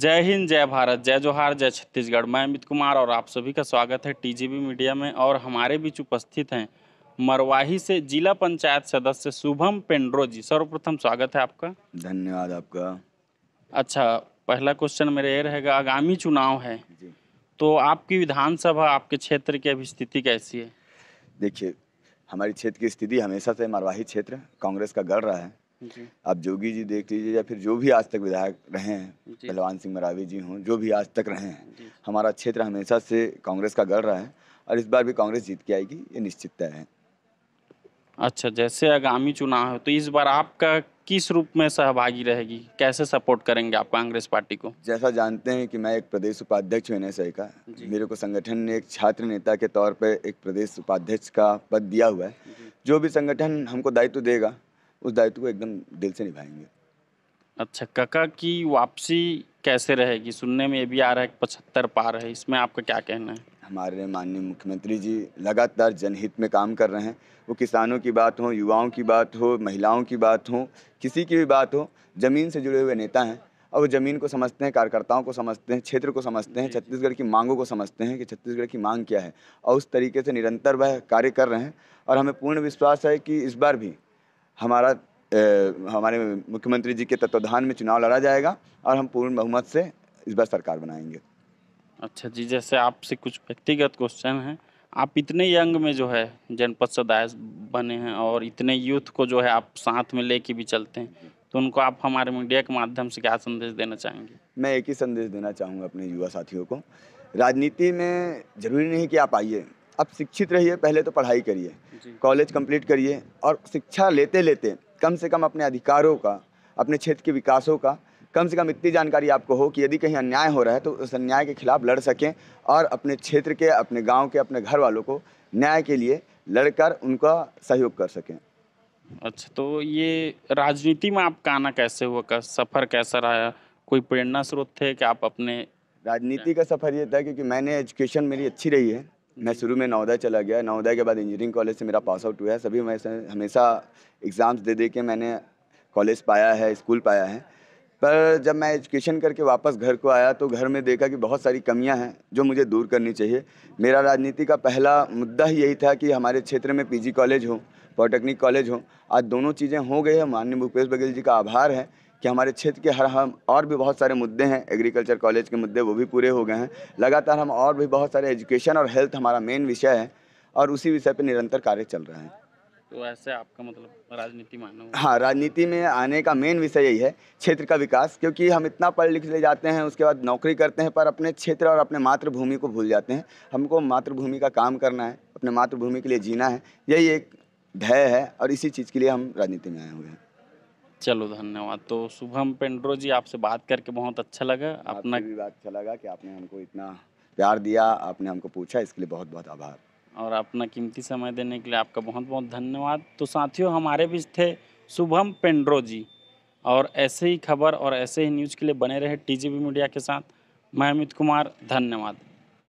जय हिंद जय भारत जय जोहार जय छत्तीसगढ़ मैं अमित कुमार और आप सभी का स्वागत है टीजीबी मीडिया में और हमारे बीच उपस्थित हैं मरवाही से जिला पंचायत सदस्य शुभम पेंड्रो जी सर्वप्रथम स्वागत है आपका धन्यवाद आपका अच्छा पहला क्वेश्चन मेरा ये रहेगा आगामी चुनाव है जी। तो आपकी विधानसभा आपके क्षेत्र की अभी स्थिति कैसी है देखिए हमारी क्षेत्र की स्थिति हमेशा से मरवाही क्षेत्र कांग्रेस का गढ़ रहा है आप जोगी जी देख लीजिए या फिर जो भी आज तक विधायक रहे हैं पहलवान सिंह मरावी जी हों जो भी आज तक रहे हैं हमारा क्षेत्र हमेशा से कांग्रेस का गढ़ रहा है और इस बार भी कांग्रेस जीत के आएगी ये निश्चित तय है अच्छा जैसे आगामी चुनाव है तो इस बार आपका किस रूप में सहभागी रहेगी कैसे सपोर्ट करेंगे आप कांग्रेस पार्टी को जैसा जानते हैं कि मैं एक प्रदेश उपाध्यक्ष हूँ एन का मेरे को संगठन ने एक छात्र नेता के तौर पर एक प्रदेश उपाध्यक्ष का पद दिया हुआ है जो भी संगठन हमको दायित्व देगा उस दायित्व को एकदम दिल से निभाएंगे अच्छा काका की वापसी कैसे रहेगी सुनने में ये भी आ रहा है पचहत्तर पार है इसमें आपका क्या कहना है हमारे माननीय मुख्यमंत्री जी लगातार जनहित में काम कर रहे हैं वो किसानों की बात हो युवाओं की बात हो महिलाओं की बात हो किसी की भी बात हो ज़मीन से जुड़े हुए नेता हैं और वो ज़मीन को समझते हैं कार्यकर्ताओं को समझते हैं क्षेत्र को समझते हैं छत्तीसगढ़ की मांगों को समझते हैं कि छत्तीसगढ़ की मांग क्या है और उस तरीके से निरंतर वह कार्य कर रहे हैं और हमें पूर्ण विश्वास है कि इस बार भी हमारा ए, हमारे मुख्यमंत्री जी के तत्वाधान में चुनाव लड़ा जाएगा और हम पूर्ण बहुमत से इस बार सरकार बनाएंगे अच्छा जी जैसे आपसे कुछ व्यक्तिगत क्वेश्चन है आप इतने यंग में जो है जनपद सदाय बने हैं और इतने यूथ को जो है आप साथ में लेके भी चलते हैं तो उनको आप हमारे मीडिया के माध्यम से क्या संदेश देना चाहेंगे मैं एक ही संदेश देना चाहूँगा अपने युवा साथियों को राजनीति में जरूरी नहीं कि आप आइए आप शिक्षित रहिए पहले तो पढ़ाई करिए कॉलेज कंप्लीट करिए और शिक्षा लेते लेते कम से कम अपने अधिकारों का अपने क्षेत्र के विकासों का कम से कम इतनी जानकारी आपको हो कि यदि कहीं अन्याय हो रहा है तो उस अन्याय के खिलाफ लड़ सकें और अपने क्षेत्र के अपने गांव के अपने घर वालों को न्याय के लिए लड़कर उनका सहयोग कर सकें अच्छा तो ये राजनीति में आपका आना कैसे हुआ का सफ़र कैसा रहा कोई प्रेरणा स्रोत थे कि आप अपने राजनीति का सफ़र ये था क्योंकि मैंने एजुकेशन मेरी अच्छी रही है मैं शुरू में नवोदय चला गया नवोदय के बाद इंजीनियरिंग कॉलेज से मेरा पास आउट हुआ है सभी मैं हमेशा एग्ज़ाम्स दे दे के मैंने कॉलेज पाया है स्कूल पाया है पर जब मैं एजुकेशन करके वापस घर को आया तो घर में देखा कि बहुत सारी कमियां हैं जो मुझे दूर करनी चाहिए मेरा राजनीति का पहला मुद्दा ही यही था कि हमारे क्षेत्र में पीजी कॉलेज हो पॉलिटेक्निक कॉलेज हो आज दोनों चीज़ें हो गई है माननीय भूपेश बघेल जी का आभार है कि हमारे क्षेत्र के हर हम और भी बहुत सारे मुद्दे हैं एग्रीकल्चर कॉलेज के मुद्दे वो भी पूरे हो गए हैं लगातार हम और भी बहुत सारे एजुकेशन और हेल्थ हमारा मेन विषय है और उसी विषय पर निरंतर कार्य चल रहे हैं तो ऐसे आपका मतलब राजनीति मानो हाँ राजनीति में आने का मेन विषय यही है क्षेत्र का विकास क्योंकि हम इतना पढ़ लिख ले जाते हैं उसके बाद नौकरी करते हैं पर अपने क्षेत्र और अपने मातृभूमि को भूल जाते हैं हमको मातृभूमि का काम करना है अपने मातृभूमि के लिए जीना है यही एक ध्यय है और इसी चीज़ के लिए हम राजनीति में आए हुए हैं चलो धन्यवाद तो शुभम पेंड्रो जी आपसे बात करके बहुत अच्छा लगा अपना भी बात अच्छा लगा कि आपने हमको इतना प्यार दिया आपने हमको पूछा इसके लिए बहुत बहुत आभार और अपना कीमती समय देने के लिए आपका बहुत बहुत धन्यवाद तो साथियों हमारे भी थे शुभम पेंड्रो जी और ऐसे ही खबर और ऐसे ही न्यूज़ के लिए बने रहे टी मीडिया के साथ मैं अमित कुमार धन्यवाद